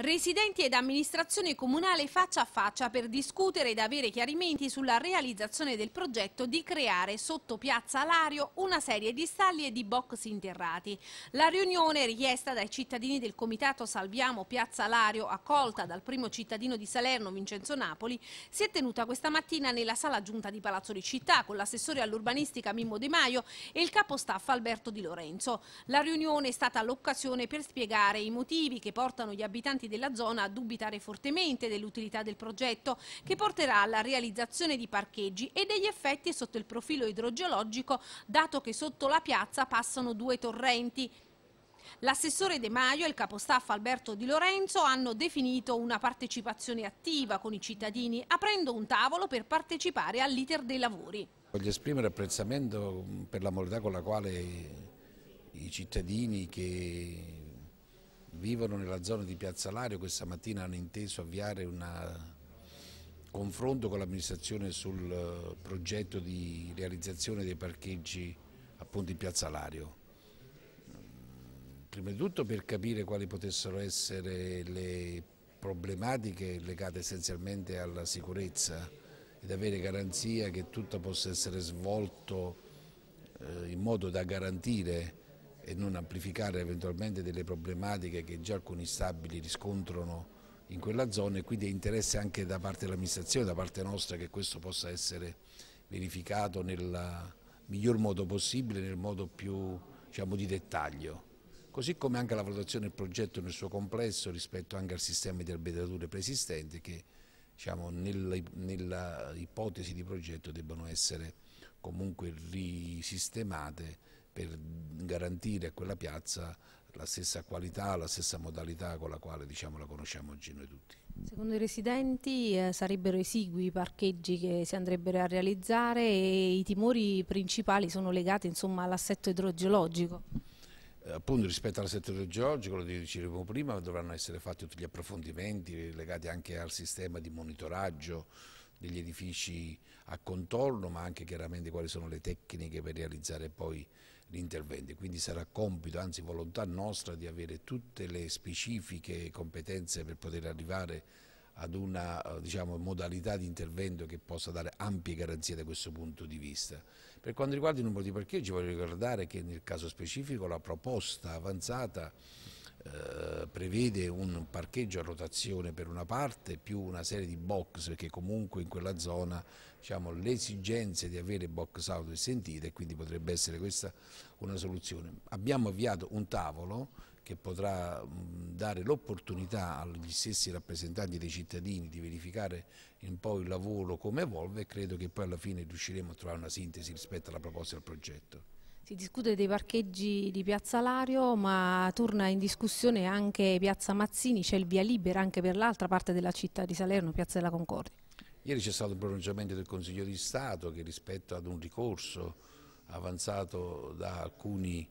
Residenti ed amministrazione comunale faccia a faccia per discutere ed avere chiarimenti sulla realizzazione del progetto di creare sotto piazza Lario una serie di stalli e di box interrati. La riunione richiesta dai cittadini del comitato Salviamo Piazza Lario accolta dal primo cittadino di Salerno Vincenzo Napoli si è tenuta questa mattina nella sala giunta di Palazzo di Città con l'assessore all'urbanistica Mimmo De Maio e il capostaffa Alberto Di Lorenzo. La riunione è stata l'occasione per spiegare i motivi che portano gli abitanti abitanti della zona a dubitare fortemente dell'utilità del progetto che porterà alla realizzazione di parcheggi e degli effetti sotto il profilo idrogeologico dato che sotto la piazza passano due torrenti. L'assessore De Maio e il capostaffa Alberto Di Lorenzo hanno definito una partecipazione attiva con i cittadini, aprendo un tavolo per partecipare all'iter dei lavori. Voglio esprimere apprezzamento per la modalità con la quale i cittadini che vivono nella zona di Piazza Lario questa mattina hanno inteso avviare un eh, confronto con l'amministrazione sul eh, progetto di realizzazione dei parcheggi appunto in Piazza Lario. Mm, prima di tutto per capire quali potessero essere le problematiche legate essenzialmente alla sicurezza ed avere garanzia che tutto possa essere svolto eh, in modo da garantire e non amplificare eventualmente delle problematiche che già alcuni stabili riscontrano in quella zona e quindi è interesse anche da parte dell'amministrazione, da parte nostra che questo possa essere verificato nel miglior modo possibile, nel modo più diciamo, di dettaglio. Così come anche la valutazione del progetto nel suo complesso rispetto anche al sistema di arbitrature preesistente che diciamo, nella, di progetto debbano essere comunque risistemate per garantire a quella piazza la stessa qualità, la stessa modalità con la quale diciamo, la conosciamo oggi noi tutti. Secondo i residenti eh, sarebbero esigui i parcheggi che si andrebbero a realizzare e i timori principali sono legati all'assetto idrogeologico? Eh, appunto rispetto all'assetto idrogeologico, lo dicevamo prima, dovranno essere fatti tutti gli approfondimenti legati anche al sistema di monitoraggio degli edifici a contorno, ma anche chiaramente quali sono le tecniche per realizzare poi l'intervento. Quindi sarà compito, anzi volontà nostra, di avere tutte le specifiche competenze per poter arrivare ad una eh, diciamo, modalità di intervento che possa dare ampie garanzie da questo punto di vista. Per quanto riguarda il numero di parcheggi voglio ricordare che nel caso specifico la proposta avanzata eh, prevede un parcheggio a rotazione per una parte più una serie di box che comunque in quella zona diciamo, le esigenze di avere box auto è sentita e quindi potrebbe essere questa una soluzione. Abbiamo avviato un tavolo che potrà dare l'opportunità agli stessi rappresentanti dei cittadini di verificare un po' il lavoro come evolve e credo che poi alla fine riusciremo a trovare una sintesi rispetto alla proposta e al progetto. Si discute dei parcheggi di Piazza Lario, ma torna in discussione anche Piazza Mazzini, c'è il via libera anche per l'altra parte della città di Salerno, Piazza della Concordia. Ieri c'è stato il pronunciamento del Consiglio di Stato che rispetto ad un ricorso avanzato da alcuni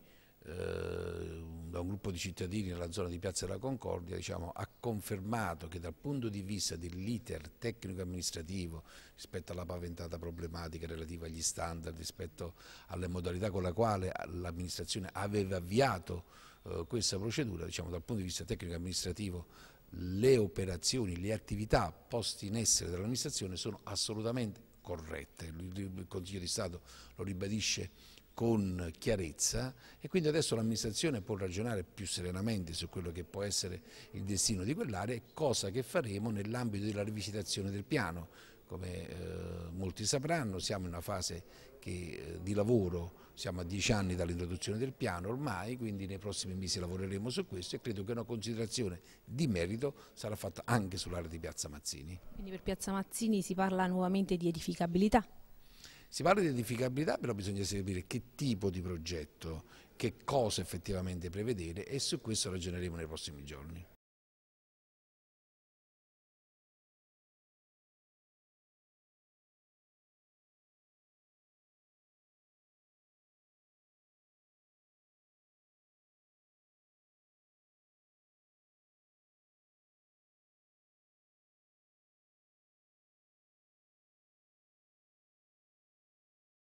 eh, da un gruppo di cittadini nella zona di Piazza della Concordia diciamo, ha confermato che dal punto di vista dell'iter tecnico-amministrativo rispetto alla paventata problematica relativa agli standard, rispetto alle modalità con le quali l'amministrazione aveva avviato eh, questa procedura, diciamo, dal punto di vista tecnico-amministrativo le operazioni, le attività poste in essere dall'amministrazione sono assolutamente corrette, il Consiglio di Stato lo ribadisce con chiarezza e quindi adesso l'amministrazione può ragionare più serenamente su quello che può essere il destino di quell'area cosa che faremo nell'ambito della rivisitazione del piano. Come eh, molti sapranno siamo in una fase che, eh, di lavoro, siamo a dieci anni dall'introduzione del piano ormai, quindi nei prossimi mesi lavoreremo su questo e credo che una considerazione di merito sarà fatta anche sull'area di Piazza Mazzini. Quindi per Piazza Mazzini si parla nuovamente di edificabilità? Si parla di edificabilità, però bisogna sapere che tipo di progetto, che cosa effettivamente prevedere e su questo ragioneremo nei prossimi giorni.